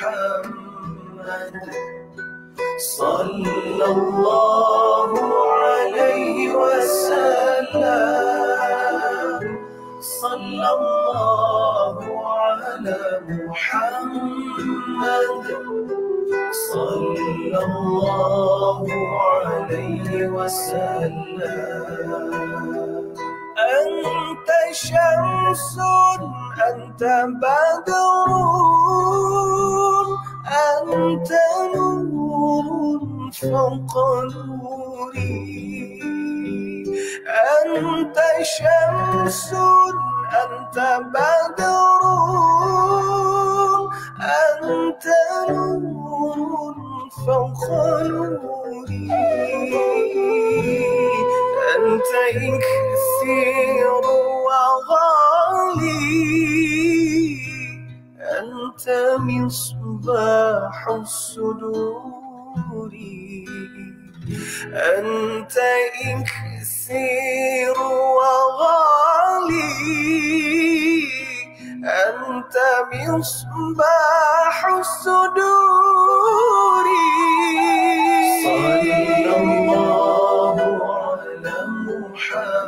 محمد صلى الله عليه وسلم صلى الله على محمد صلى الله عليه وسلم أنت شمس أنت بدر أنت نور فوق نوري أنت شمس أنت بدر أنت نور فوق نوري أنت كثير وغالي أنت من مصباح الصدور أنت إكسير وغالي أنت مصباح الصدور صلى الله على محمد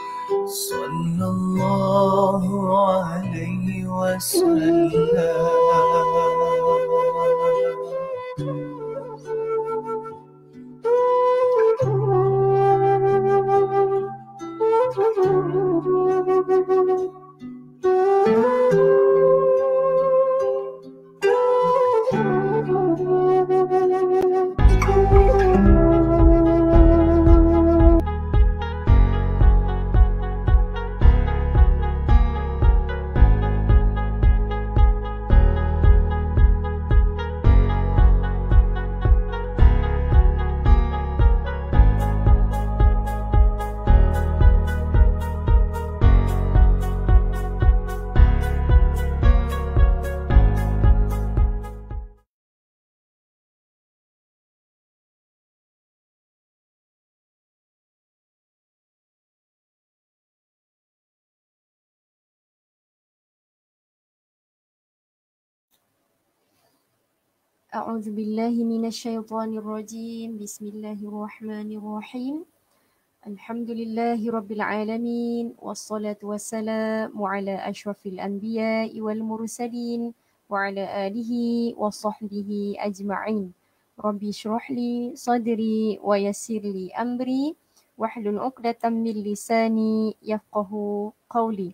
صلى الله عليه وسلم Thank you. أعوذ بالله من الشيطان الرجيم بسم الله الرحمن الرحيم الحمد لله رب العالمين والصلاة والسلام على أشرف الأنبياء والمرسلين وعلى آله وصحبه أجمعين ربي اشرح لي صدري ويسر لي أمري واحلل عقدة من لساني يفقه قولي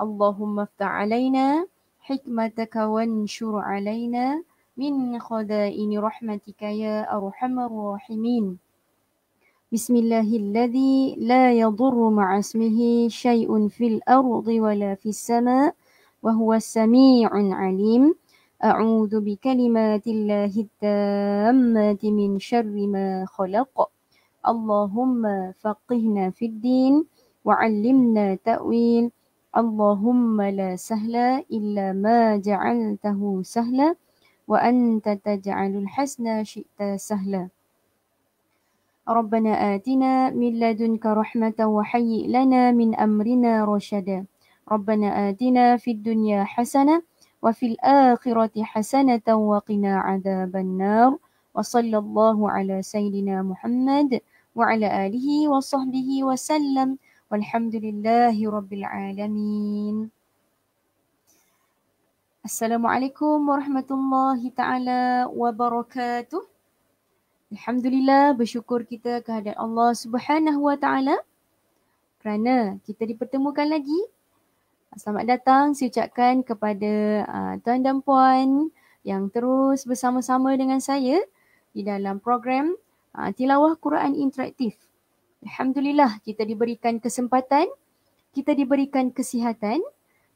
اللهم افتح علينا حكمتك وانشر علينا من خزائن رحمتك يا أرحم الراحمين بسم الله الذي لا يضر مع اسمه شيء في الأرض ولا في السماء وهو السميع العليم أعوذ بكلمات الله التامة من شر ما خلق اللهم فقهنا في الدين وعلمنا تأويل اللهم لا سهل إلا ما جعلته سهلا wa anta taj'alul hasna syi'ta sahla. Rabbana atina min ladunka rahmatan wa hayyi lana min amrina rashada. Rabbana atina fid dunya hasana wa fil akhirati hasanatan wa qina adhaban nar. Wa sallallahu ala sayyidina Muhammad wa ala alihi wa sahbihi wa sallam. Walhamdulillahi rabbil alamin. Assalamualaikum warahmatullahi taala wabarakatuh. Alhamdulillah bersyukur kita kehadirat Allah Subhanahu wa taala kerana kita dipertemukan lagi. Selamat datang saya ucapkan kepada uh, tuan dan puan yang terus bersama-sama dengan saya di dalam program uh, tilawah Quran interaktif. Alhamdulillah kita diberikan kesempatan, kita diberikan kesihatan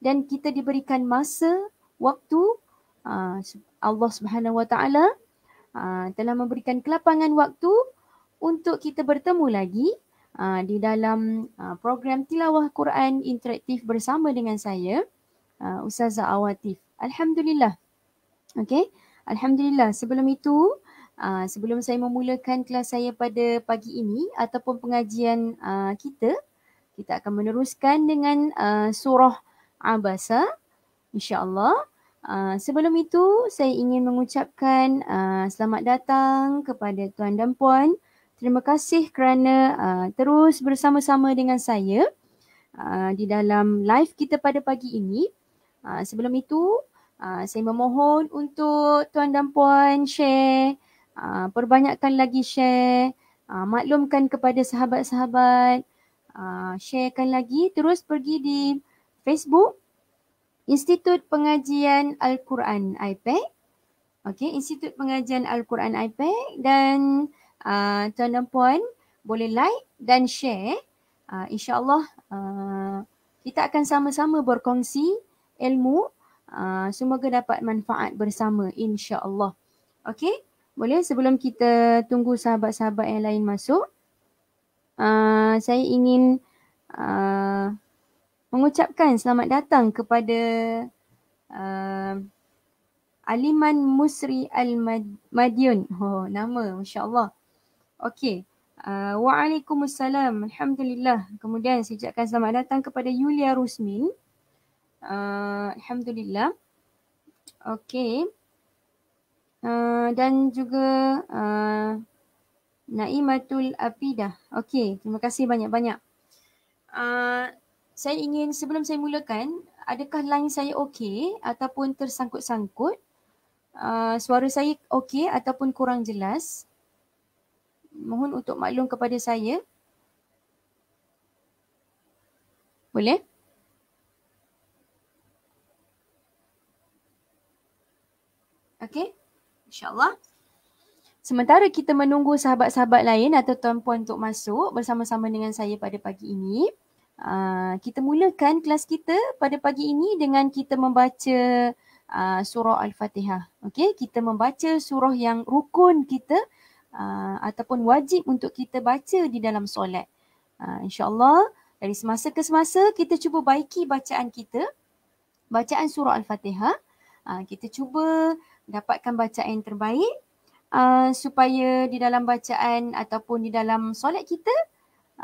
dan kita diberikan masa waktu ah, Allah Subhanahu Wa Taala ah, telah memberikan kelapangan waktu untuk kita bertemu lagi ah, di dalam program tilawah Quran interaktif bersama dengan saya Ustazah Awatif. Alhamdulillah. Okey. Alhamdulillah. Sebelum itu sebelum saya memulakan kelas saya pada pagi ini ataupun pengajian kita kita akan meneruskan dengan uh, surah Abasa uh, insyaAllah. Uh, sebelum itu, saya ingin mengucapkan uh, selamat datang kepada tuan dan puan. Terima kasih kerana uh, terus bersama-sama dengan saya uh, di dalam live kita pada pagi ini. Uh, sebelum itu, uh, saya memohon untuk tuan dan puan share, uh, perbanyakkan lagi share, uh, maklumkan kepada sahabat-sahabat, uh, sharekan lagi, terus pergi di Facebook Institut Pengajian Al-Quran IPEC. Okey, Institut Pengajian Al-Quran IPEC dan uh, tuan dan puan boleh like dan share. Uh, InsyaAllah uh, kita akan sama-sama berkongsi ilmu. Uh, semoga dapat manfaat bersama insyaAllah. Okey, boleh sebelum kita tunggu sahabat-sahabat yang lain masuk. Uh, saya ingin uh, mengucapkan selamat datang kepada uh, Aliman Musri Al-Madiun. Oh, nama insyaAllah. Okey. Uh, Waalaikumsalam. Alhamdulillah. Kemudian saya ucapkan selamat datang kepada Yulia Rusmin. Uh, Alhamdulillah. Okey. Uh, dan juga uh, Naimatul Apidah. Okey, terima kasih banyak-banyak. Uh, saya ingin sebelum saya mulakan, adakah line saya okey ataupun tersangkut-sangkut? Uh, suara saya okey ataupun kurang jelas? Mohon untuk maklum kepada saya. Boleh? Okey, insyaAllah. Sementara kita menunggu sahabat-sahabat lain atau tuan-puan untuk masuk bersama-sama dengan saya pada pagi ini, Ah, kita mulakan kelas kita pada pagi ini dengan kita membaca uh, surah Al-Fatihah. Okey, kita membaca surah yang rukun kita uh, ataupun wajib untuk kita baca di dalam solat. Uh, InsyaAllah dari semasa ke semasa kita cuba baiki bacaan kita, bacaan surah Al-Fatihah. Uh, kita cuba dapatkan bacaan yang terbaik uh, supaya di dalam bacaan ataupun di dalam solat kita,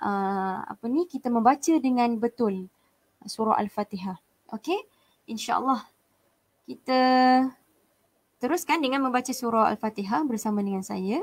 uh, apa ni kita membaca dengan betul surah al-fatihah okey insyaallah kita teruskan dengan membaca surah al-fatihah bersama dengan saya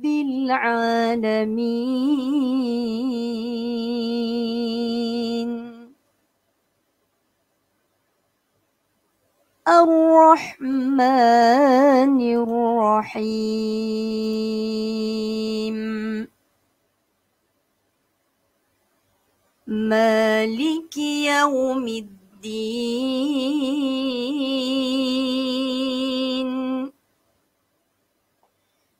رب العالمين الرحمن الرحيم مالك يوم الدين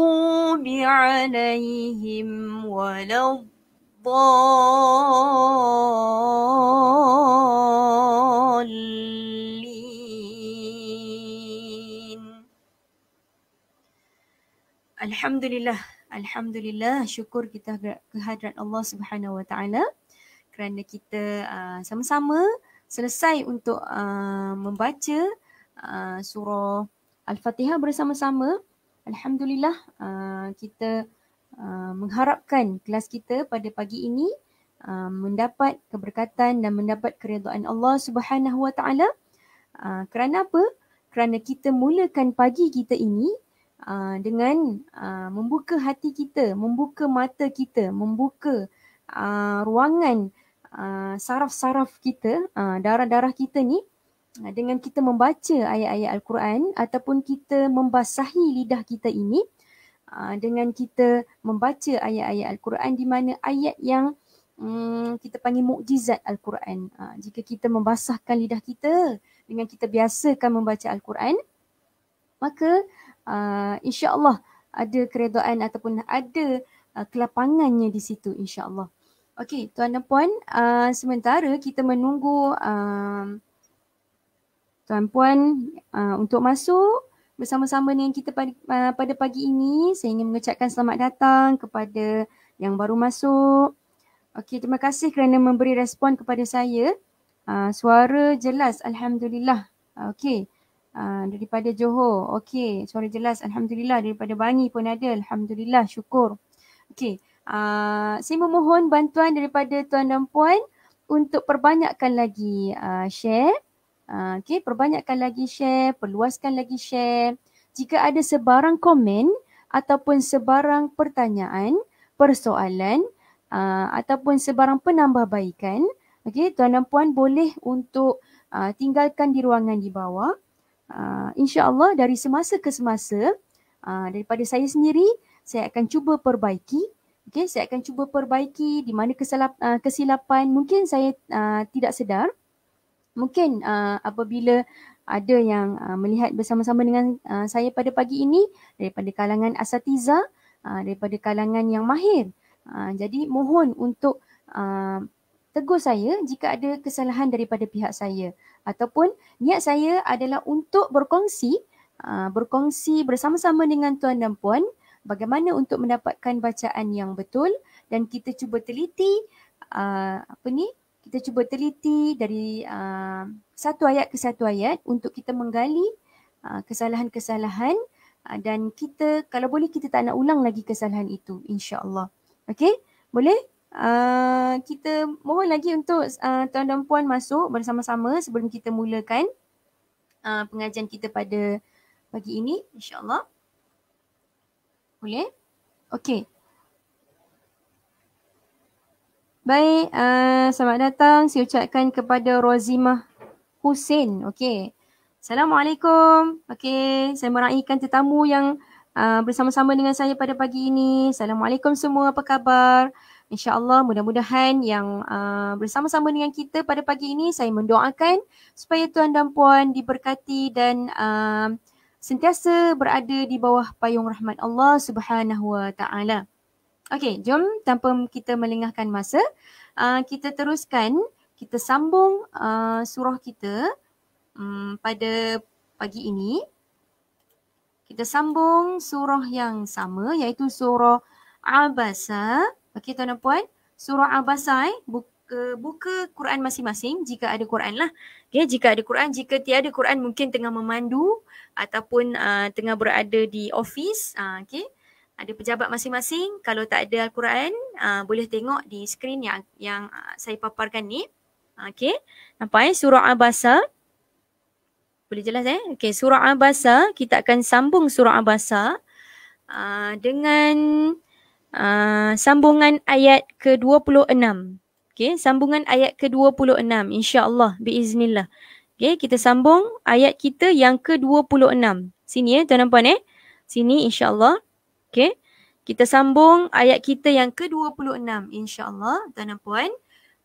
المغضوب عليهم ولا الضالين الحمد لله الحمد لله شكر كتاب كهدرة الله سبحانه وتعالى kerana kita uh, sama-sama selesai untuk uh, membaca uh, surah Al-Fatihah bersama-sama. Alhamdulillah uh, kita uh, mengharapkan kelas kita pada pagi ini uh, mendapat keberkatan dan mendapat keredaan Allah Subhanahu Wa Taala. Uh, kerana apa? Kerana kita mulakan pagi kita ini uh, dengan uh, membuka hati kita, membuka mata kita, membuka uh, ruangan uh, saraf-saraf kita, uh, darah-darah kita ni Ha, dengan kita membaca ayat-ayat Al-Quran ataupun kita membasahi lidah kita ini ha, dengan kita membaca ayat-ayat Al-Quran di mana ayat yang hmm, kita panggil mukjizat Al-Quran. Ha, jika kita membasahkan lidah kita dengan kita biasakan membaca Al-Quran, maka uh, insya-Allah ada keredaan ataupun ada uh, kelapangannya di situ insya-Allah. Okey, tuan dan puan, uh, sementara kita menunggu uh, tuan-puan uh, untuk masuk bersama-sama dengan kita uh, pada, pagi ini. Saya ingin mengucapkan selamat datang kepada yang baru masuk. Okey, terima kasih kerana memberi respon kepada saya. Uh, suara jelas, Alhamdulillah. Okey, daripada Johor. Okey, suara jelas, Alhamdulillah. Daripada Bangi pun ada, Alhamdulillah, syukur. Okey, saya memohon bantuan daripada tuan dan puan untuk perbanyakkan lagi share Ah, okay, perbanyakkan lagi share, perluaskan lagi share. Jika ada sebarang komen ataupun sebarang pertanyaan, persoalan uh, ataupun sebarang penambahbaikan, okay, tuan dan puan boleh untuk uh, tinggalkan di ruangan di bawah. Uh, InsyaAllah dari semasa ke semasa, uh, daripada saya sendiri, saya akan cuba perbaiki Okay, saya akan cuba perbaiki di mana kesalap, uh, kesilapan mungkin saya uh, tidak sedar mungkin uh, apabila ada yang uh, melihat bersama-sama dengan uh, saya pada pagi ini daripada kalangan asatiza uh, daripada kalangan yang mahir uh, jadi mohon untuk uh, tegur saya jika ada kesalahan daripada pihak saya ataupun niat saya adalah untuk berkongsi uh, berkongsi bersama-sama dengan tuan dan puan bagaimana untuk mendapatkan bacaan yang betul dan kita cuba teliti uh, apa ni kita cuba teliti dari uh, satu ayat ke satu ayat untuk kita menggali uh, kesalahan-kesalahan uh, dan kita kalau boleh kita tak nak ulang lagi kesalahan itu insya-Allah. Okey? Boleh? Uh, kita mohon lagi untuk uh, tuan dan puan masuk bersama-sama sebelum kita mulakan uh, pengajian kita pada pagi ini insya-Allah. Boleh? Okey. Baik, uh, selamat datang. Saya ucapkan kepada Rozimah Husin. Okey. Assalamualaikum. Okey, saya meraihkan tetamu yang uh, bersama-sama dengan saya pada pagi ini. Assalamualaikum semua, apa khabar? InsyaAllah mudah-mudahan yang uh, bersama-sama dengan kita pada pagi ini saya mendoakan supaya tuan dan puan diberkati dan uh, sentiasa berada di bawah payung rahmat Allah Subhanahu Wa Okey, jom tanpa kita melengahkan masa, uh, kita teruskan, kita sambung uh, surah kita um, pada pagi ini. Kita sambung surah yang sama iaitu surah Abasa. Okey tuan dan puan, surah Abasa eh, buka, buka Quran masing-masing jika ada Quran lah. Okey, jika ada Quran, jika tiada Quran mungkin tengah memandu ataupun uh, tengah berada di office. Uh, Okey ada pejabat masing-masing kalau tak ada al-Quran uh, boleh tengok di skrin yang yang ah, saya paparkan ni ah, okey nampak eh surah abasa boleh jelas eh okey surah abasa kita akan sambung surah abasa uh, dengan uh, sambungan ayat ke-26 okey sambungan ayat ke-26 insya-Allah biiznillah okey kita sambung ayat kita yang ke-26 sini eh tuan-tuan eh sini Insyaallah. Okay. Kita sambung ayat kita yang ke-26 insya-Allah tuan dan puan.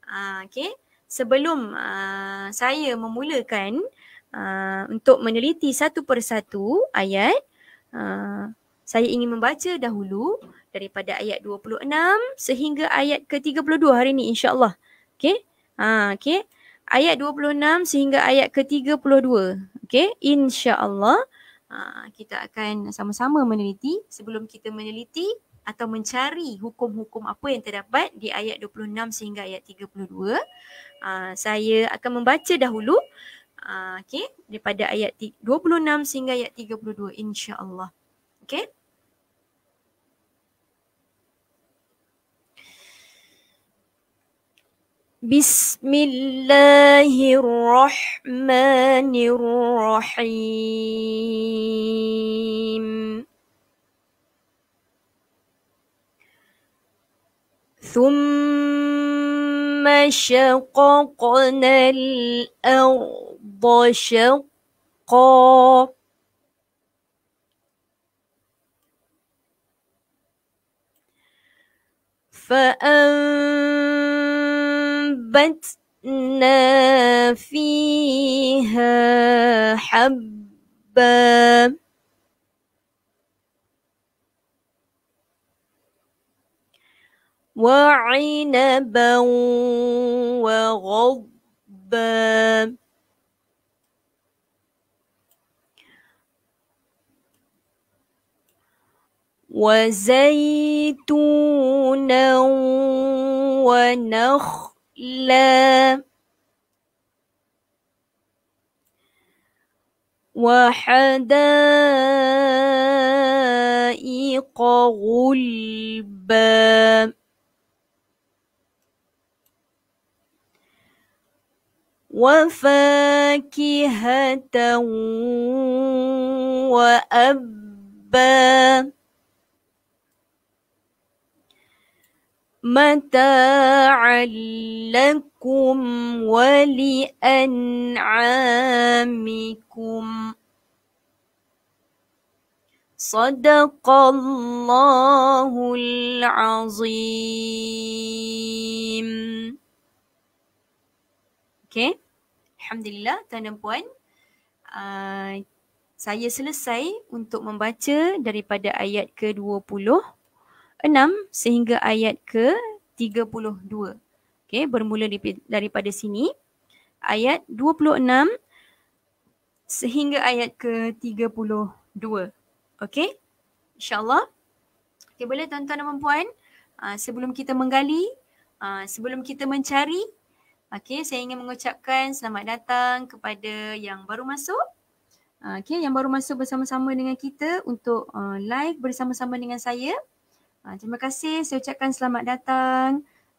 Uh, ah, okay. Sebelum uh, saya memulakan uh, untuk meneliti satu persatu ayat, uh, saya ingin membaca dahulu daripada ayat 26 sehingga ayat ke-32 hari ini insya-Allah. Okay. Ha, okay. Ayat 26 sehingga ayat ke-32. Okay. Insya-Allah. Ah, kita akan sama-sama meneliti sebelum kita meneliti atau mencari hukum-hukum apa yang terdapat di ayat 26 sehingga ayat 32. Uh, ah, saya akan membaca dahulu uh, ah, okay, daripada ayat 26 sehingga ayat 32 insya-Allah. Okey? بسم الله الرحمن الرحيم ثم شققنا الأرض شقا فأن وأنبتنا فِيهَا حَبًّا وعنبا وغضبا وزيتونا ونخلا لا وحدائق غلبا وفاكهة وأبا متاعا لكم ولانعامكم صدق الله العظيم Okay. Alhamdulillah, tuan dan puan. Uh, saya selesai untuk membaca daripada ayat ke-20. 6 sehingga ayat ke 32. Okey, bermula daripada sini. Ayat 26 sehingga ayat ke 32. Okey, insyaAllah. Okey, boleh tuan-tuan dan puan ah, Sebelum kita menggali, ah, sebelum kita mencari, okey, saya ingin mengucapkan selamat datang kepada yang baru masuk. Ah, okey, yang baru masuk bersama-sama dengan kita untuk live bersama-sama dengan saya. Uh, terima kasih. Saya ucapkan selamat datang.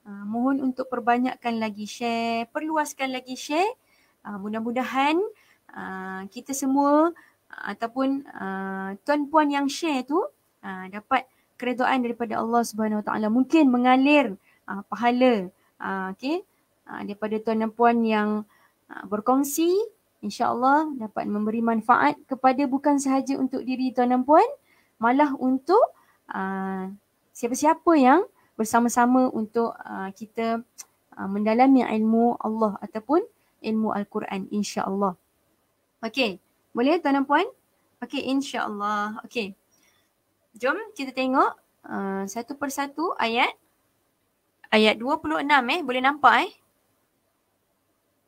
Uh, mohon untuk perbanyakkan lagi share. Perluaskan lagi share. Uh, mudah-mudahan uh, kita semua uh, ataupun tuan-puan yang share tu uh, dapat keredoan daripada Allah Subhanahu Wa Taala mungkin mengalir uh, pahala uh, okey uh, daripada tuan dan puan yang uh, berkongsi insya dapat memberi manfaat kepada bukan sahaja untuk diri tuan dan puan malah untuk uh, siapa-siapa yang bersama-sama untuk uh, kita uh, mendalami ilmu Allah ataupun ilmu Al-Quran insya-Allah. Okey, boleh tuan dan puan? Okey, insya-Allah. Okey. Jom kita tengok uh, satu persatu ayat ayat 26 eh boleh nampak eh?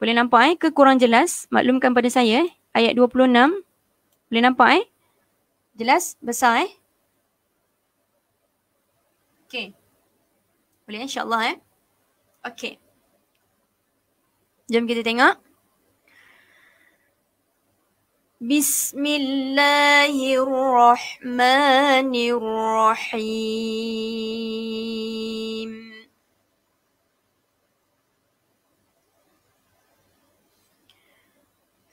Boleh nampak eh ke kurang jelas? Maklumkan pada saya eh. Ayat 26 boleh nampak eh? Jelas besar eh? Okey, Boleh insyaAllah eh. Okay. Jom kita tengok. Bismillahirrahmanirrahim.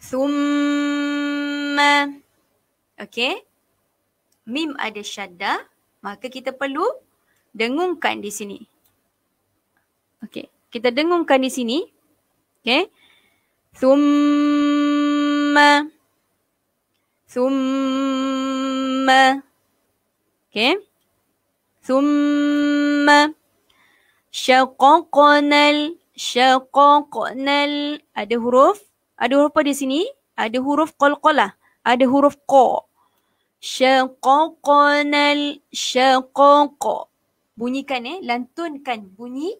Thumma. okey. Mim ada syadda. Maka kita perlu dengungkan di sini. Okey, kita dengungkan di sini. Okey. Summa. Summa. Okey. Summa. Syaqaqnal. Syaqaqnal. Ada huruf? Ada huruf apa di sini? Ada huruf qalqalah. Ada huruf qa. Syaqaqnal. Syaqaqnal bunyikan eh lantunkan bunyi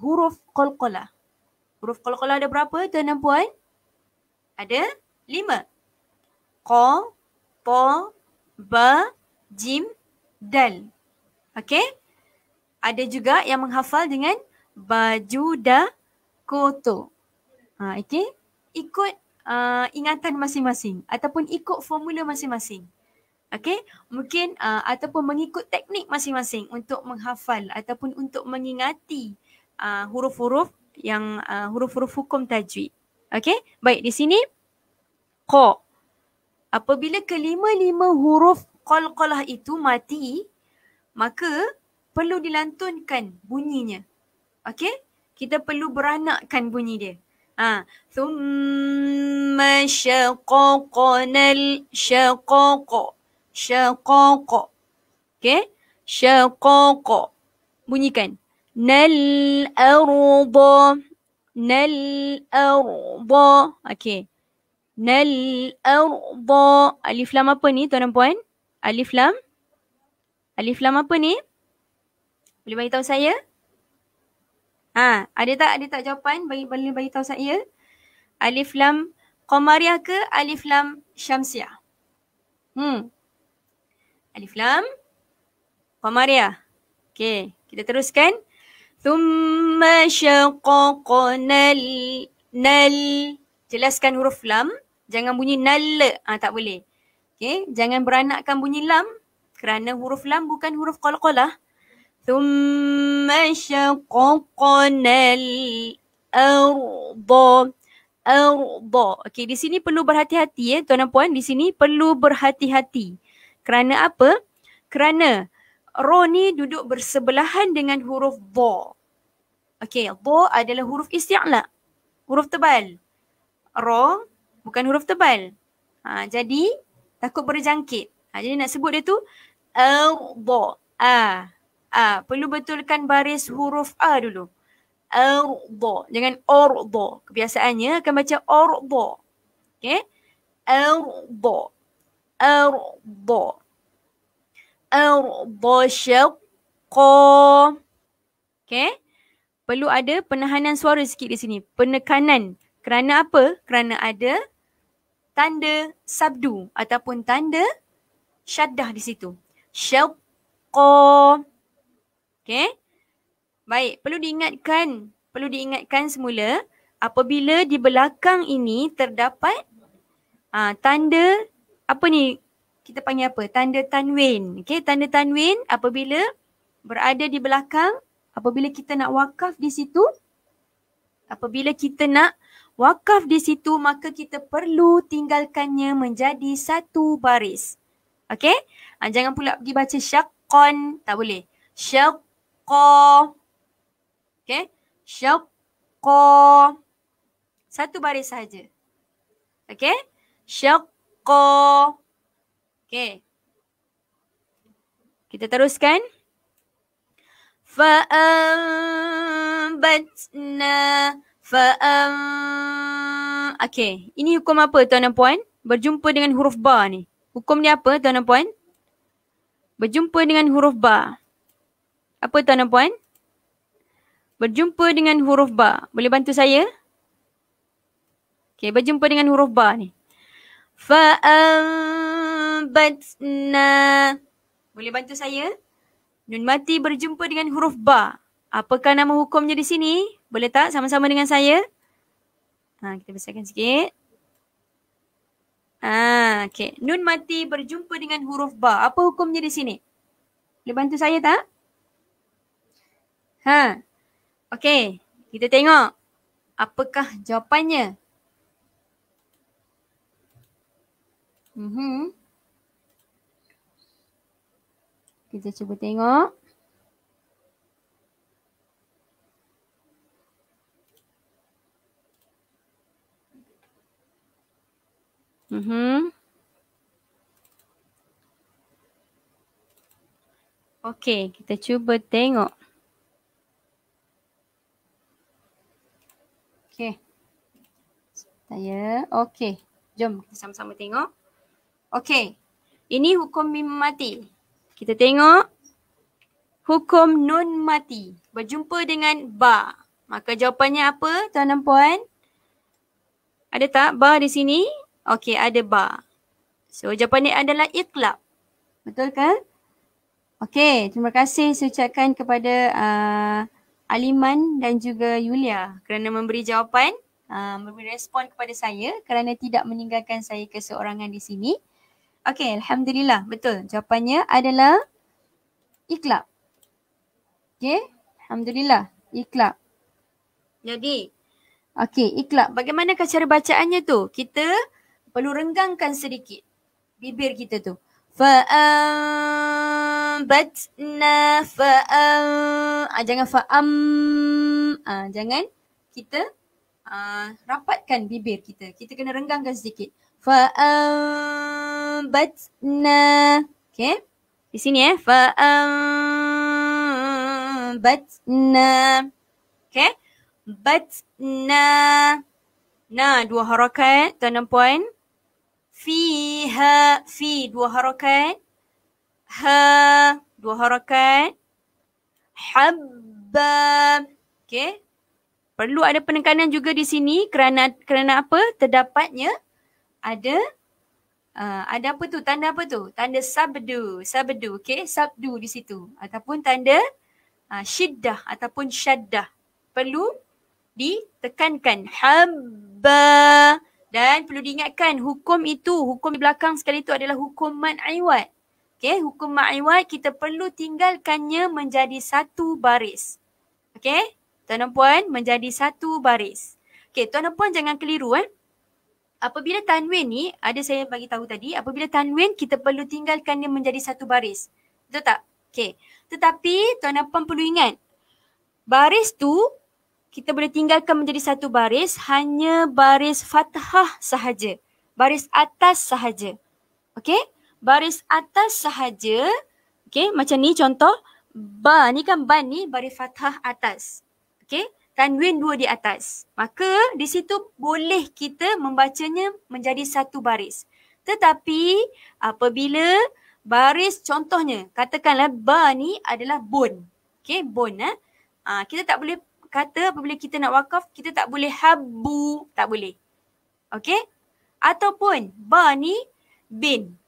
huruf qalqalah. Huruf qalqalah ada berapa tuan dan puan? Ada lima. Qa, ta, ba, jim, dal. Okey? Ada juga yang menghafal dengan baju da koto. Ha, okey? Ikut uh, ingatan masing-masing ataupun ikut formula masing-masing. Okay, mungkin uh, ataupun mengikut teknik masing-masing untuk menghafal ataupun untuk mengingati uh, huruf-huruf yang uh, huruf-huruf hukum tajwid. Okay, baik di sini. Ko. Apabila kelima-lima huruf kol-kolah itu mati, maka perlu dilantunkan bunyinya. Okay, kita perlu beranakkan bunyi dia. Ha. Thumma syaqaqanal syaqaqa syaqaq. okay? Syaqaq. Bunyikan. Nal arda. Nal arda. okay? Nal arda. Alif lam apa ni tuan dan puan? Alif lam. Alif lam apa ni? Boleh bagi tahu saya? Ha, ada tak ada tak jawapan bagi boleh bagi tahu saya? Alif lam qamariah ke alif lam syamsiah? Hmm, Alif Lam. Maria. Okey, kita teruskan. Thumma syaqaqnal nal. Jelaskan huruf lam. Jangan bunyi nal. Ah ha, tak boleh. Okey, jangan beranakkan bunyi lam kerana huruf lam bukan huruf qalqalah. Thumma syaqaqnal arba Arda. Okey, di sini perlu berhati-hati ya, tuan dan puan. Di sini perlu berhati-hati. Kerana apa? Kerana ro ni duduk bersebelahan dengan huruf bo. Okey, bo adalah huruf isti'la. Huruf tebal. Ro bukan huruf tebal. Ha, jadi takut berjangkit. Ha, jadi nak sebut dia tu al bo. A. A. Perlu betulkan baris huruf A dulu. Al bo. Jangan or bo. Kebiasaannya akan baca or bo. Okey. Al bo. الأرض أرض شقا Okay Perlu ada penahanan suara sikit di sini Penekanan Kerana apa? Kerana ada Tanda sabdu Ataupun tanda syaddah di situ Syaqa Okay Baik, perlu diingatkan Perlu diingatkan semula Apabila di belakang ini terdapat aa, ah, Tanda apa ni kita panggil apa? Tanda tanwin. Okay, tanda tanwin apabila berada di belakang, apabila kita nak wakaf di situ, apabila kita nak wakaf di situ, maka kita perlu tinggalkannya menjadi satu baris. Okay? Ha, ah, jangan pula pergi baca syakon. Tak boleh. Syakko. Okay? Syakko. Satu baris saja. Okay? Syakko ko. Okay. Kita teruskan. Fa'ambatna fa'am. Okay. Ini hukum apa tuan dan puan? Berjumpa dengan huruf ba ni. Hukum dia apa tuan dan puan? Berjumpa dengan huruf ba. Apa tuan dan puan? Berjumpa dengan huruf ba. Boleh bantu saya? Okay, berjumpa dengan huruf ba ni. Fa'ambatna. Boleh bantu saya? Nun mati berjumpa dengan huruf ba. Apakah nama hukumnya di sini? Boleh tak sama-sama dengan saya? Ha, kita besarkan sikit. Ha, okay. Nun mati berjumpa dengan huruf ba. Apa hukumnya di sini? Boleh bantu saya tak? Ha. Okey, kita tengok apakah jawapannya. Mm-hmm. Kita cuba tengok. Mm-hmm. Okey, kita cuba tengok. Okey. Saya, okey. Jom kita sama-sama tengok. Okey. Ini hukum mim mati. Kita tengok hukum nun mati berjumpa dengan ba. Maka jawapannya apa tuan dan puan? Ada tak ba di sini? Okey, ada ba. So jawapannya adalah iqlab. Betul ke? Okey, terima kasih saya ucapkan kepada uh, Aliman dan juga Yulia kerana memberi jawapan, uh, memberi respon kepada saya kerana tidak meninggalkan saya keseorangan di sini. Okay, Alhamdulillah. Betul. Jawapannya adalah ikhlab. Okay, Alhamdulillah. Ikhlab. Jadi, okay, ikhlab. Bagaimana cara bacaannya tu? Kita perlu renggangkan sedikit bibir kita tu. Fa'am Fa'ambatna fa'am. Ah, jangan fa'am. Ah, jangan kita ah, rapatkan bibir kita. Kita kena renggangkan sedikit. Fa'ambatna. Okay. Di sini eh. Fa'ambatna. Okay. Batna. Nah, dua harakat. Tuan dan puan. Fiha. Fi. Dua harakat. Ha. Dua harakat. Habba. Okay. Perlu ada penekanan juga di sini kerana kerana apa? Terdapatnya ada uh, ada apa tu? Tanda apa tu? Tanda sabdu. Sabdu, okey? Sabdu di situ. Ataupun tanda uh, syiddah ataupun syaddah. Perlu ditekankan. Habba. Dan perlu diingatkan hukum itu, hukum di belakang sekali itu adalah hukum ma'iwat. Okey, hukum ma'iwat kita perlu tinggalkannya menjadi satu baris. Okey, tuan dan puan menjadi satu baris. Okey, tuan dan puan jangan keliru eh apabila tanwin ni ada saya bagi tahu tadi apabila tanwin kita perlu tinggalkan dia menjadi satu baris. Betul tak? Okey. Tetapi tuan puan perlu ingat baris tu kita boleh tinggalkan menjadi satu baris hanya baris fathah sahaja. Baris atas sahaja. Okey? Baris atas sahaja. Okey, macam ni contoh ba ni kan ba ni baris fathah atas. Okey? tanwin dua di atas. Maka di situ boleh kita membacanya menjadi satu baris. Tetapi apabila baris contohnya katakanlah ba ni adalah bon. Okay bon eh. Ha, kita tak boleh kata apabila kita nak wakaf kita tak boleh habu. Tak boleh. Okay. Ataupun ba ni bin.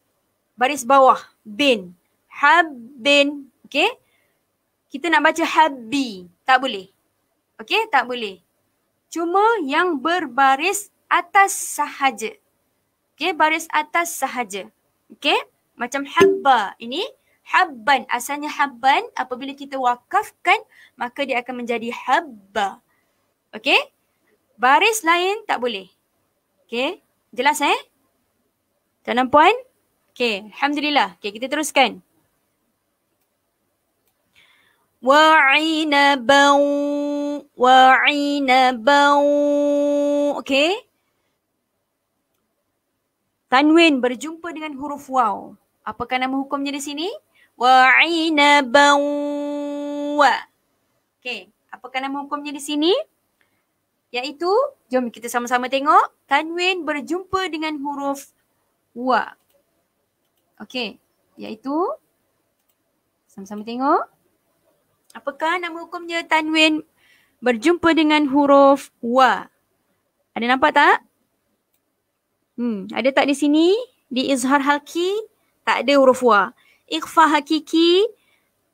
Baris bawah bin. Hab bin. Okay. Kita nak baca habbi. Tak boleh. Okey, tak boleh. Cuma yang berbaris atas sahaja. Okey, baris atas sahaja. Okey, macam habba ini. Habban, asalnya habban apabila kita wakafkan maka dia akan menjadi habba. Okey, baris lain tak boleh. Okey, jelas eh? Tuan dan puan? Okey, Alhamdulillah. Okey, kita teruskan. Wainabau, Wainabau, Okay. Tanwin berjumpa dengan huruf waw. Apakah nama hukumnya di sini? Wainabau, wa. Okay. Apakah nama hukumnya di sini? Iaitu, jom kita sama-sama tengok. Tanwin berjumpa dengan huruf wa. Okay. Iaitu, sama-sama tengok. Apakah nama hukumnya tanwin berjumpa dengan huruf wa? Ada nampak tak? Hmm, ada tak di sini? Di izhar halki tak ada huruf wa. Ikhfa hakiki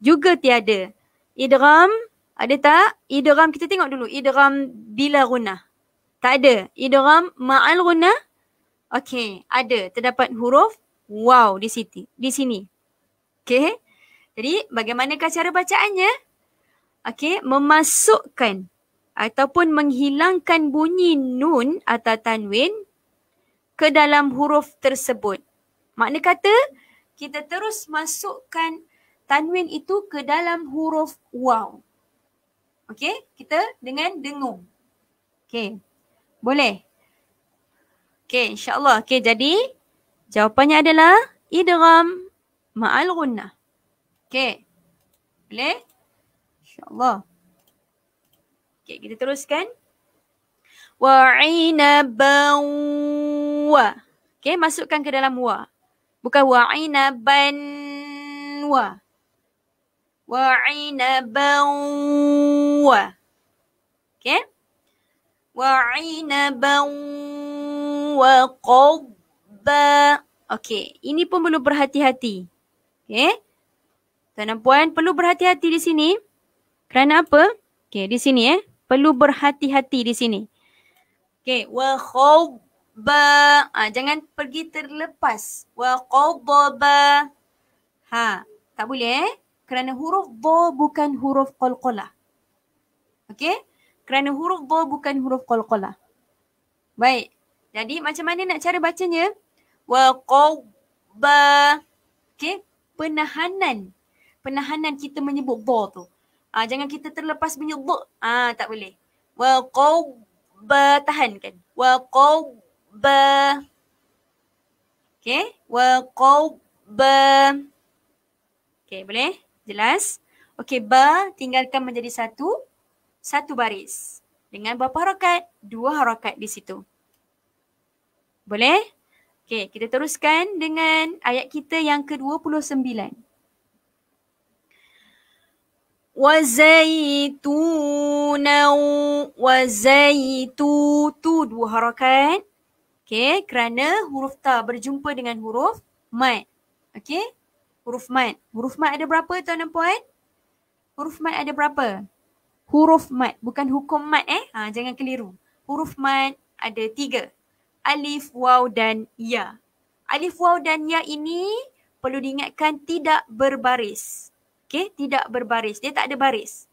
juga tiada. Idgham ada tak? Idgham kita tengok dulu. Idgham bila gunnah. Tak ada. Idgham ma'al gunnah. Okey, ada. Terdapat huruf wow di sini. Di sini. Okey. Jadi bagaimanakah cara bacaannya? okey memasukkan ataupun menghilangkan bunyi nun atau tanwin ke dalam huruf tersebut. Makna kata kita terus masukkan tanwin itu ke dalam huruf waw. Okey, kita dengan dengung. Okey. Boleh. Okey, insyaallah. allah Okey, jadi jawapannya adalah idgham ma'al gunnah. Okey. Boleh? InsyaAllah. Okay, kita teruskan. Wa'inaban wa. Okay, masukkan ke dalam wa. Bukan wa'inaban wa. Wa'inaban wa. Okay. Wa'inaban wa qabba. Okay, ini pun perlu berhati-hati. Okay. Tuan puan, perlu berhati-hati di sini. Kerana apa? Okay, di sini eh. Perlu berhati-hati di sini. Okay, wa khawba. Ha, jangan pergi terlepas. Wa khawba. Ha, tak boleh eh. Kerana huruf do bukan huruf qalqala. Okay? Kerana huruf do bukan huruf qalqala. Baik. Jadi macam mana nak cara bacanya? Wa qawba. Okay? Penahanan. Penahanan kita menyebut do tu. Ah uh, jangan kita terlepas bunyi b. Ah uh, tak boleh. Wa qab tahan kan. Wa qab Okay. Wa qab Okay boleh? Jelas? Okay ba tinggalkan menjadi satu. Satu baris. Dengan berapa harokat? Dua harokat di situ. Boleh? Okay, kita teruskan dengan ayat kita yang ke-29. وَزَيْتُونَوْ وَزَيْتُ Tu dua harakan. Okay, kerana huruf ta berjumpa dengan huruf mat. Okay, huruf mat. Huruf mat ada berapa tuan dan puan? Huruf mat ada berapa? Huruf mat, bukan hukum mat eh. Ha, jangan keliru. Huruf mat ada tiga. Alif, waw dan ya. Alif, waw dan ya ini perlu diingatkan tidak berbaris. Okay, tidak berbaris. Dia tak ada baris.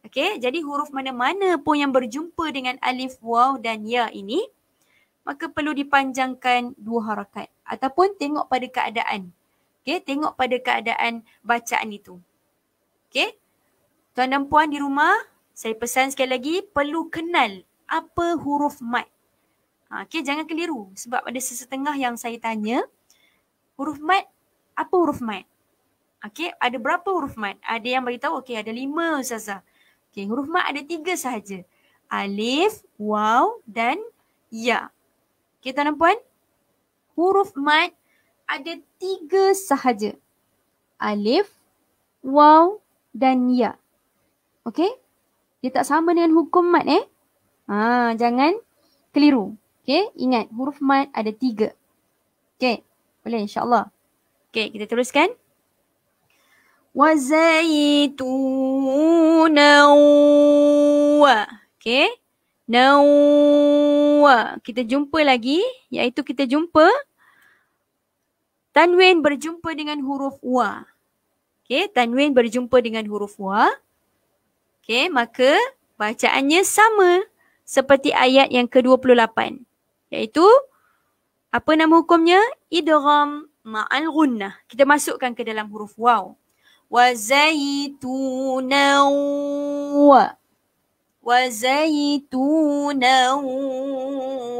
Okay, jadi huruf mana-mana pun yang berjumpa dengan alif, waw dan ya ini, maka perlu dipanjangkan dua harakat. Ataupun tengok pada keadaan. Okay, tengok pada keadaan bacaan itu. Okay, tuan dan puan di rumah, saya pesan sekali lagi, perlu kenal apa huruf mat. Ha, okay, jangan keliru. Sebab ada sesetengah yang saya tanya, huruf mat, apa huruf mat? Okey, ada berapa huruf mat? Ada yang beritahu? tahu? Okey, ada lima ustazah. Okey, huruf mat ada tiga sahaja. Alif, waw dan ya. Okey, tuan dan puan. Huruf mat ada tiga sahaja. Alif, waw dan ya. Okey? Dia tak sama dengan hukum mat eh. Ha, jangan keliru. Okey, ingat huruf mat ada tiga. Okey, boleh insyaAllah. Okey, kita teruskan. وَزَيْتُونًا Okay. Nawa. Kita jumpa lagi. Iaitu kita jumpa Tanwin berjumpa dengan huruf wa. Okay. Tanwin berjumpa dengan huruf wa. Okay. Maka bacaannya sama seperti ayat yang ke-28. Iaitu apa nama hukumnya? Idram ma'al gunnah. Kita masukkan ke dalam huruf waw. وزيتونا وزيتونا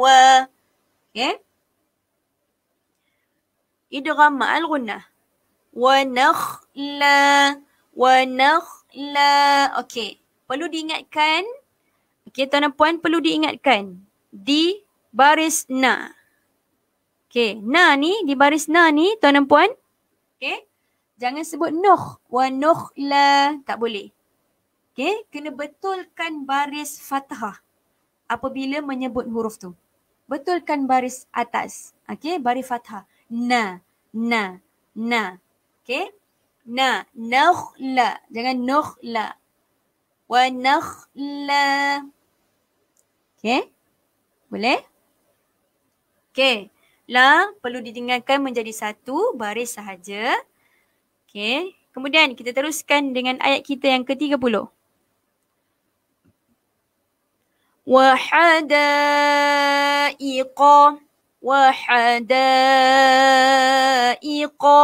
و إدغام الغنة ونخلا ونخلا okay. perlu diingatkan Okay, tuan dan puan perlu diingatkan di baris na. Okay, na ni di baris na ni tuan dan puan. Okey. Jangan sebut nuh. Wa nuhla. Tak boleh. Okay. Kena betulkan baris fathah. Apabila menyebut huruf tu. Betulkan baris atas. Okay. Baris fathah. Na. Na. Na. Okay. Na. Nuhla. Jangan nuhla. Wa nuhla. Okay. Boleh? Okay. La perlu didengarkan menjadi satu baris sahaja. Okay. Kemudian kita teruskan dengan ayat kita yang ke-30. Wahada'iqa. Wahada'iqa.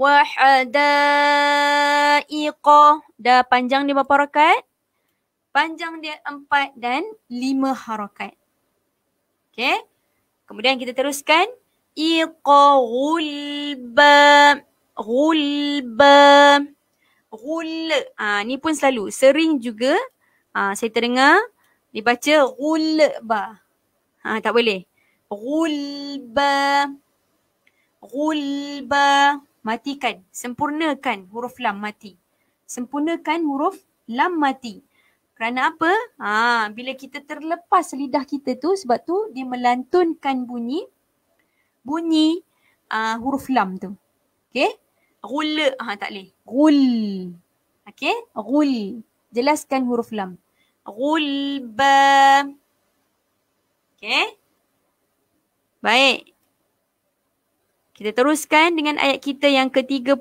Wahada'iqa. Dah panjang dia berapa rakat? Panjang dia empat dan lima harakat. Okay. Kemudian kita teruskan. إق غلب غلب غل ni pun selalu sering juga ha, saya terdengar dibaca غلب ha, ah, tak boleh غلب غلب matikan sempurnakan huruf lam mati sempurnakan huruf lam mati kerana apa? Ha, bila kita terlepas lidah kita tu sebab tu dia melantunkan bunyi bunyi uh, huruf lam tu. Okay. gul, Ha, ah, tak boleh. Gul. Okay. Gul. Jelaskan huruf lam. gul ba, Okay. Baik. Kita teruskan dengan ayat kita yang ke-31.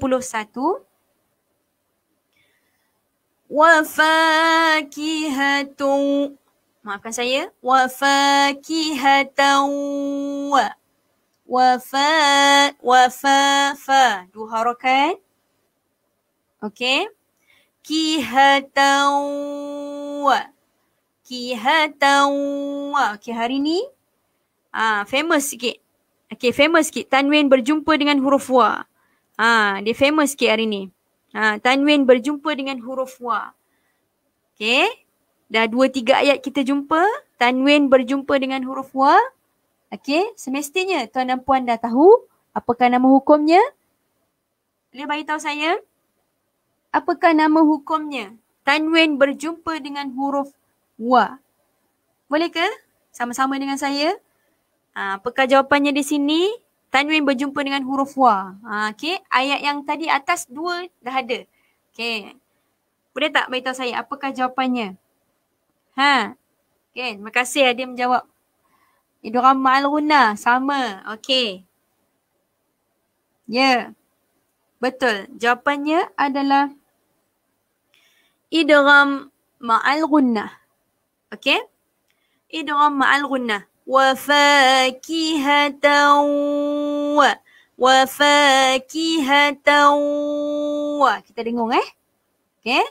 Wafakihatu. Maafkan saya. Wafakihatu. Wafakihatu wafa wafa fa dua harakat okey kihatau kihatau okey hari ni ah famous sikit okey famous sikit tanwin berjumpa dengan huruf wa ah dia famous sikit hari ni ah tanwin berjumpa dengan huruf wa okey dah dua tiga ayat kita jumpa tanwin berjumpa dengan huruf wa Okey, semestinya tuan dan puan dah tahu apakah nama hukumnya. Boleh bagi tahu saya? Apakah nama hukumnya? Tanwin berjumpa dengan huruf wa. Boleh ke? Sama-sama dengan saya. Ah, apakah jawapannya di sini? Tanwin berjumpa dengan huruf wa. Ah, okey, ayat yang tadi atas dua dah ada. Okey. Boleh tak tahu saya apakah jawapannya? Ha. Okey, terima kasih ada menjawab. Idrama al lah. sama. Okey. Ya. Yeah. Betul. Jawapannya adalah Idram ma'al gunnah. Okay. Idram ma'al lah. Wa fakihatan wa. Wa fakihatan wa. Kita dengung eh. Okay.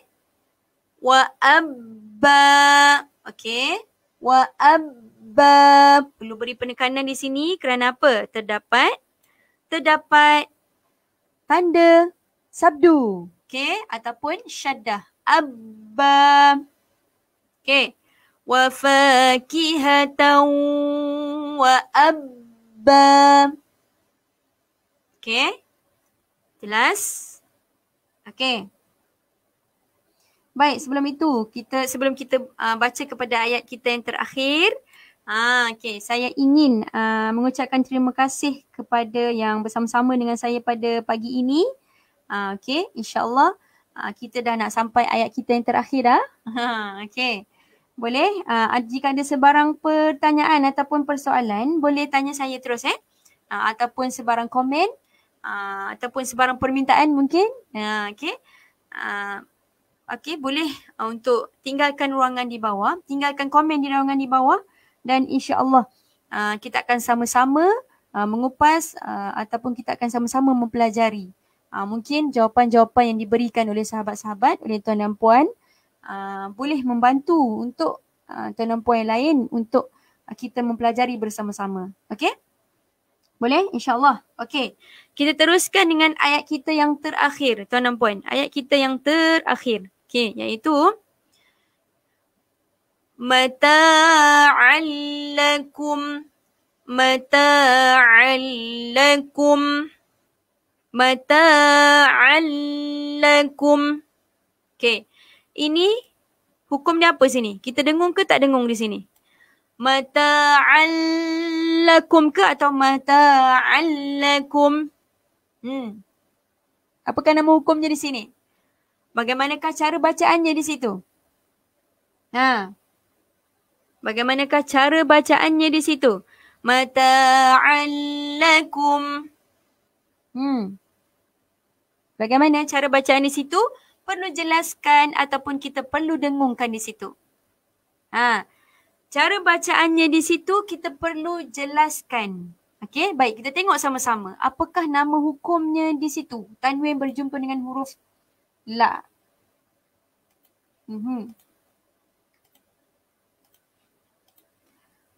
Wa abba. Okay. Wa ab sebab perlu beri penekanan di sini kerana apa? Terdapat terdapat tanda sabdu. Okey, ataupun syaddah. Abab. Okey. Wa fakihatan wa abab. Okey. Jelas? Okey. Baik, sebelum itu kita sebelum kita uh, baca kepada ayat kita yang terakhir, Ah, okay. Saya ingin uh, mengucapkan terima kasih kepada yang bersama-sama dengan saya pada pagi ini. Ah, okay. InsyaAllah uh, kita dah nak sampai ayat kita yang terakhir dah. Ha, okay. Boleh? Uh, jika ada sebarang pertanyaan ataupun persoalan, boleh tanya saya terus eh. Uh, ataupun sebarang komen. Uh, ataupun sebarang permintaan mungkin. Uh, okay. Uh, okay, boleh uh, untuk tinggalkan ruangan di bawah. Tinggalkan komen di ruangan di bawah dan insya-Allah uh, kita akan sama-sama uh, mengupas uh, ataupun kita akan sama-sama mempelajari uh, mungkin jawapan-jawapan yang diberikan oleh sahabat-sahabat oleh tuan dan puan uh, boleh membantu untuk uh, tuan dan puan yang lain untuk kita mempelajari bersama-sama okey boleh insya-Allah okey kita teruskan dengan ayat kita yang terakhir tuan dan puan ayat kita yang terakhir okey iaitu Mata'allakum, mata'allakum, mata'allakum. Okay, ini hukum dia apa sini kita dengung ke tak dengung di sini Mata'allakum, lakum ke atau mata'allakum. hmm apakah nama hukumnya di sini bagaimanakah cara bacaannya di situ ha Bagaimanakah cara bacaannya di situ? Mata'an Hmm. Bagaimana cara bacaan di situ? Perlu jelaskan ataupun kita perlu dengungkan di situ. Ha. Cara bacaannya di situ kita perlu jelaskan. Okey, baik kita tengok sama-sama. Apakah nama hukumnya di situ? Tanwin berjumpa dengan huruf la. Mhm. Uh-huh.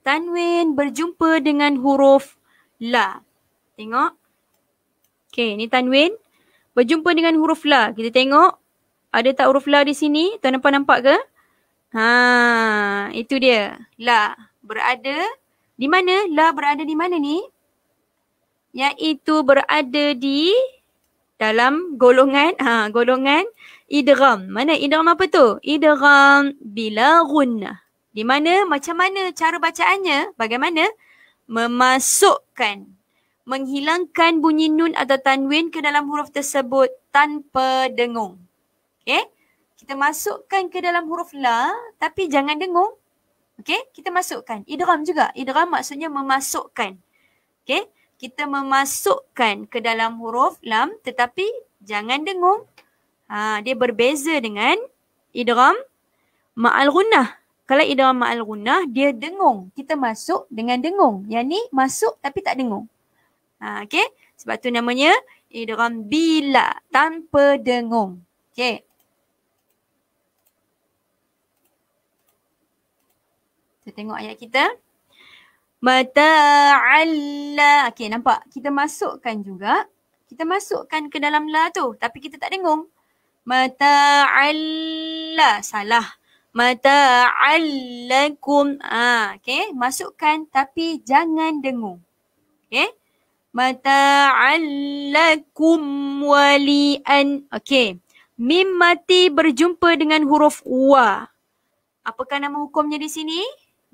tanwin berjumpa dengan huruf la. Tengok. Okey, ni tanwin berjumpa dengan huruf la. Kita tengok ada tak huruf la di sini? Tuan nampak nampak ke? Ha, itu dia. La berada di mana? La berada di mana ni? Iaitu berada di dalam golongan ha golongan idgham. Mana idgham apa tu? Idgham bila gunnah. Di mana macam mana cara bacaannya? Bagaimana? Memasukkan menghilangkan bunyi nun atau tanwin ke dalam huruf tersebut tanpa dengung. Okay, Kita masukkan ke dalam huruf la tapi jangan dengung. Okay, Kita masukkan. Idram juga. Idram maksudnya memasukkan. Okay, Kita memasukkan ke dalam huruf lam tetapi jangan dengung. Ha, dia berbeza dengan idram ma'al gunnah kalau idgham ma'al gunnah dia dengung kita masuk dengan dengung yang ni masuk tapi tak dengung ha okey sebab tu namanya idgham bila tanpa dengung okey kita tengok ayat kita mata'alla okey nampak kita masukkan juga kita masukkan ke dalam la tu tapi kita tak dengung mata'alla salah mata'allakum. Ha, okay. Masukkan tapi jangan dengung. Mata alaikum wali an, Okay. Mim mati berjumpa dengan huruf wa. Apakah nama hukumnya di sini?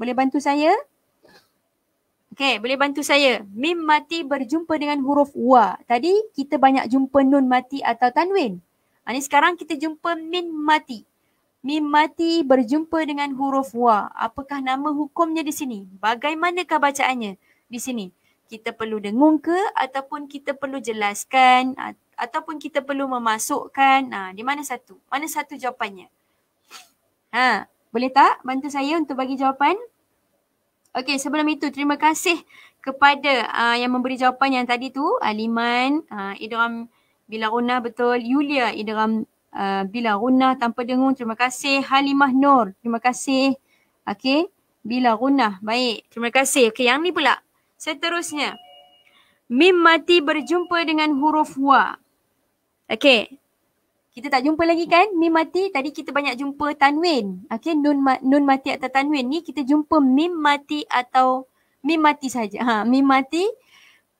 Boleh bantu saya? Okay, boleh bantu saya. Mim mati berjumpa dengan huruf wa. Tadi kita banyak jumpa nun mati atau tanwin. Ani ha, sekarang kita jumpa mim mati. Mim mati berjumpa dengan huruf wa. Apakah nama hukumnya di sini? Bagaimanakah bacaannya di sini? Kita perlu dengung ke ataupun kita perlu jelaskan ataupun kita perlu memasukkan ha, di mana satu? Mana satu jawapannya? Ha, boleh tak bantu saya untuk bagi jawapan? Okey, sebelum itu terima kasih kepada uh, yang memberi jawapan yang tadi tu, Aliman, uh, Idram Bilaruna betul, Yulia Idram uh, Bila Runah tanpa dengung, terima kasih Halimah Nur, terima kasih Okay, Bila Runah, baik Terima kasih, okay yang ni pula Seterusnya Mim mati berjumpa dengan huruf wa Okay kita tak jumpa lagi kan? Mim mati tadi kita banyak jumpa tanwin. Okay, nun, ma- nun mati atau tanwin ni kita jumpa mim mati atau mim mati saja. Ha, mim mati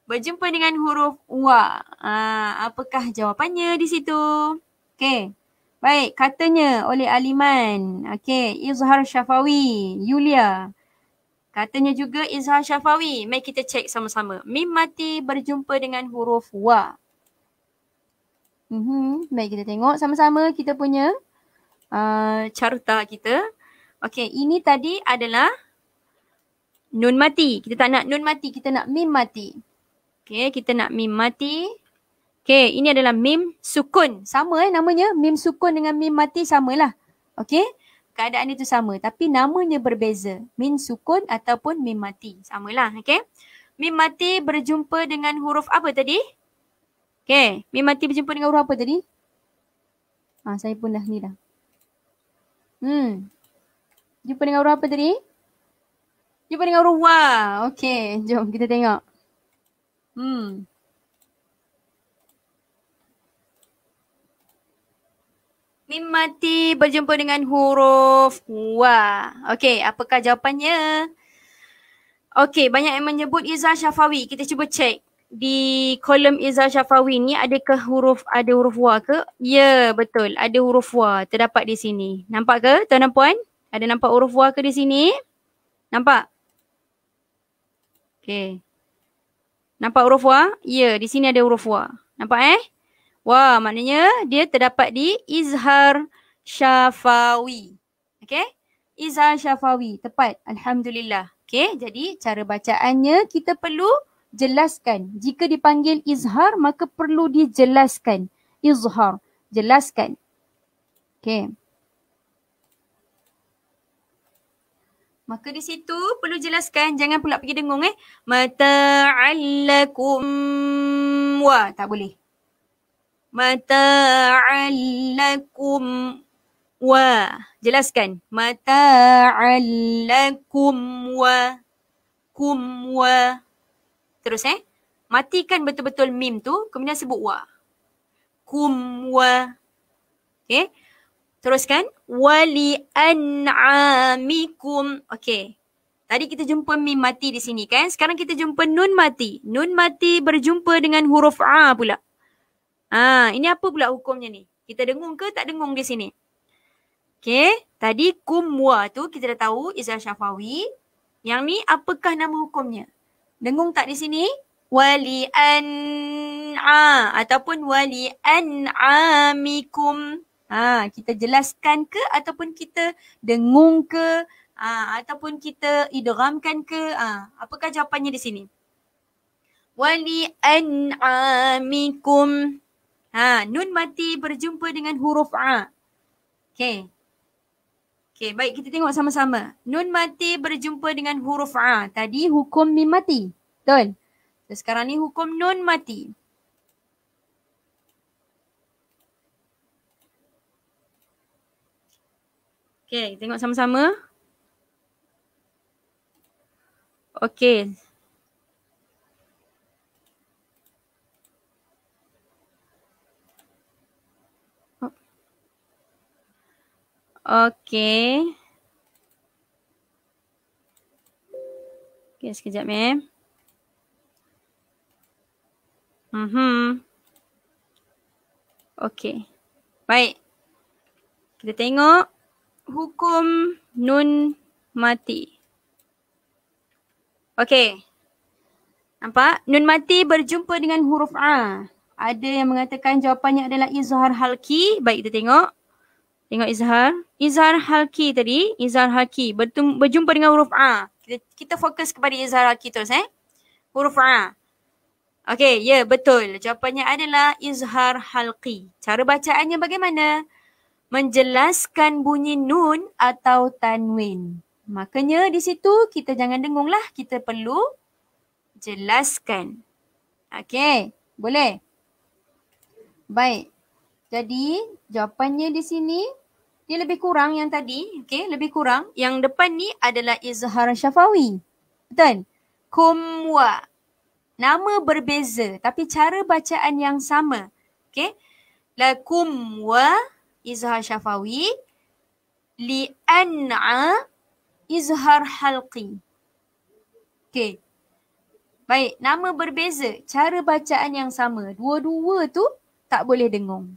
berjumpa dengan huruf wa. Ha, apakah jawapannya di situ? Okay. Baik, katanya oleh Aliman. Okay, Izhar Syafawi, Yulia. Katanya juga Izhar Syafawi. Mari kita cek sama-sama. Mim mati berjumpa dengan huruf wa. Mm-hmm. Baik, kita tengok sama-sama kita punya uh, carta kita. Okay, ini tadi adalah nun mati. Kita tak nak nun mati, kita nak mim mati. Okay, kita nak mim mati. Okay, ini adalah mim sukun. Sama eh namanya. Mim sukun dengan mim mati samalah. Okay, keadaan itu sama. Tapi namanya berbeza. Mim sukun ataupun mim mati. Samalah, okay. Mim mati berjumpa dengan huruf apa tadi? Okay, mim mati berjumpa dengan huruf apa tadi? Ah, saya pun dah ni dah. Hmm. Jumpa dengan huruf apa tadi? Jumpa dengan huruf wa. Okay, jom kita tengok. Hmm. Mimati berjumpa dengan huruf wa. Okey, apakah jawapannya? Okey, banyak yang menyebut Iza Syafawi. Kita cuba cek di kolom Iza Syafawi ni ada ke huruf ada huruf wa ke? Ya, yeah, betul. Ada huruf wa terdapat di sini. Nampak ke tuan dan puan? Ada nampak huruf wa ke di sini? Nampak? Okey. Nampak huruf wa? Ya, yeah, di sini ada huruf wa. Nampak eh? Wah, maknanya dia terdapat di Izhar Syafawi. Okay. Izhar Syafawi. Tepat. Alhamdulillah. Okay. Jadi cara bacaannya kita perlu jelaskan. Jika dipanggil Izhar, maka perlu dijelaskan. Izhar. Jelaskan. Okay. Maka di situ perlu jelaskan. Jangan pula pergi dengung eh. Mata'allakum. Wah, tak boleh mata'an lakum wa jelaskan mata'an lakum wa kum wa terus eh matikan betul-betul mim tu kemudian sebut wa kum wa okey teruskan wali an'amikum okay Tadi kita jumpa mim mati di sini kan. Sekarang kita jumpa nun mati. Nun mati berjumpa dengan huruf A pula. Ha, ini apa pula hukumnya ni? Kita dengung ke tak dengung di sini? Okay, tadi kumwa tu kita dah tahu Izzah Syafawi. Yang ni apakah nama hukumnya? Dengung tak di sini? Wali an'a ataupun wali an'amikum. Ha, kita jelaskan ke ataupun kita dengung ke ha, ataupun kita idramkan ke? Ha, apakah jawapannya di sini? Wali an'amikum. Ha, nun mati berjumpa dengan huruf A. Okay. Okay, baik kita tengok sama-sama. Nun mati berjumpa dengan huruf A. Tadi hukum mim mati. Betul? So, sekarang ni hukum nun mati. Okay, tengok sama-sama. Okay, Okey. Okey, sekejap ni. Eh. Mhm. okay. Baik. Kita tengok hukum nun mati. Okay, Nampak? Nun mati berjumpa dengan huruf A. Ada yang mengatakan jawapannya adalah izhar halki. Baik kita tengok. Tengok Izhar. Izhar Halki tadi. Izhar Halki. Bertum, berjumpa dengan huruf A. Kita, kita fokus kepada Izhar Halki terus eh. Huruf A. Okey, ya yeah, betul. Jawapannya adalah Izhar Halki. Cara bacaannya bagaimana? Menjelaskan bunyi nun atau tanwin. Makanya di situ kita jangan dengunglah. Kita perlu jelaskan. Okey, boleh? Baik. Jadi jawapannya di sini dia lebih kurang yang tadi, okay? lebih kurang. Yang depan ni adalah izhar syafawi. Betul? Kumwa. Nama berbeza tapi cara bacaan yang sama. okay? Lakumwa izhar syafawi li izhar halqi. okay? Baik, nama berbeza, cara bacaan yang sama. Dua-dua tu tak boleh dengung.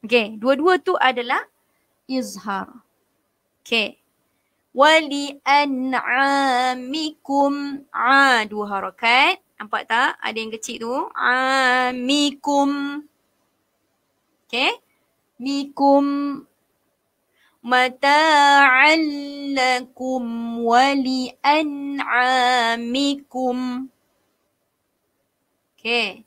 okay? dua-dua tu adalah izhar. Okay. Wali an'amikum a dua harakat. Nampak tak? Ada yang kecil tu. Amikum. Okay. Mikum. Mata'allakum wali an'amikum. Okay.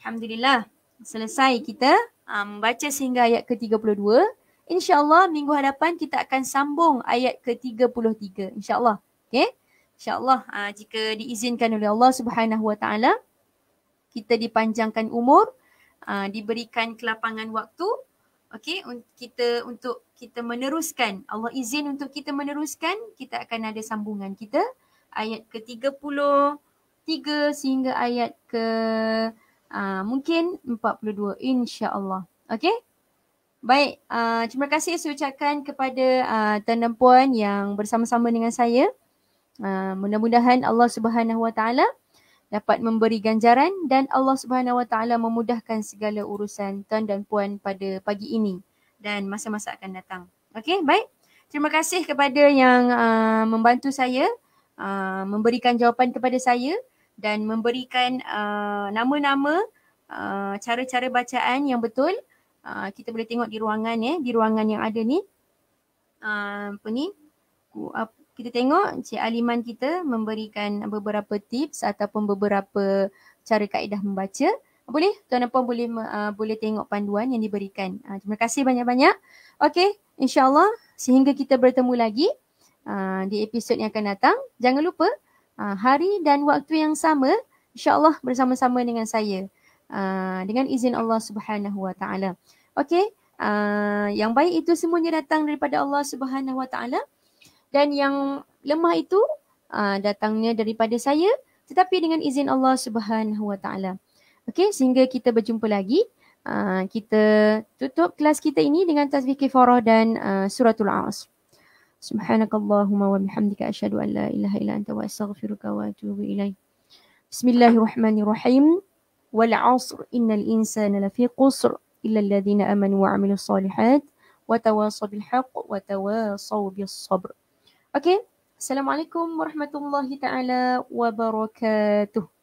Alhamdulillah. Selesai kita ah, membaca um, sehingga ayat ke-32. InsyaAllah minggu hadapan kita akan sambung ayat ke-33. InsyaAllah. Okay. InsyaAllah uh, jika diizinkan oleh Allah subhanahu wa ta'ala. Kita dipanjangkan umur. Uh, diberikan kelapangan waktu. Okay. Untuk kita untuk kita meneruskan. Allah izin untuk kita meneruskan. Kita akan ada sambungan kita. Ayat ke-33 sehingga ayat ke uh, mungkin 42. InsyaAllah. Okay. Baik, uh, terima kasih saya ucapkan kepada uh, tuan dan puan yang bersama-sama dengan saya. Uh, mudah-mudahan Allah Subhanahu Wa Taala dapat memberi ganjaran dan Allah Subhanahu Wa Taala memudahkan segala urusan tuan dan puan pada pagi ini dan masa-masa akan datang. Okey, baik. Terima kasih kepada yang uh, membantu saya uh, memberikan jawapan kepada saya dan memberikan uh, nama-nama uh, cara-cara bacaan yang betul. Ah, kita boleh tengok di ruangan ya, eh, di ruangan yang ada ni. Uh, apa ni? Kita tengok Cik Aliman kita memberikan beberapa tips ataupun beberapa cara kaedah membaca. Boleh? Tuan Puan boleh uh, boleh tengok panduan yang diberikan. Uh, terima kasih banyak-banyak. Okey, insyaAllah sehingga kita bertemu lagi uh, di episod yang akan datang. Jangan lupa uh, hari dan waktu yang sama insyaAllah bersama-sama dengan saya. Ah, dengan izin Allah Subhanahu Wa Taala. Okey, uh, yang baik itu semuanya datang daripada Allah Subhanahu Wa Taala dan yang lemah itu uh, datangnya daripada saya tetapi dengan izin Allah Subhanahu Wa Taala. Okey, sehingga kita berjumpa lagi. Uh, kita tutup kelas kita ini dengan tasbih kifarah dan uh, suratul asr. Subhanakallahumma wa bihamdika ashhadu an la ilaha illa anta wa astaghfiruka wa atubu ilaik. Bismillahirrahmanirrahim. والعصر إن الإنسان لفي قصر إلا الذين آمنوا وعملوا الصالحات وتواصوا بالحق وتواصوا بالصبر أوكي السلام عليكم ورحمة الله تعالى وبركاته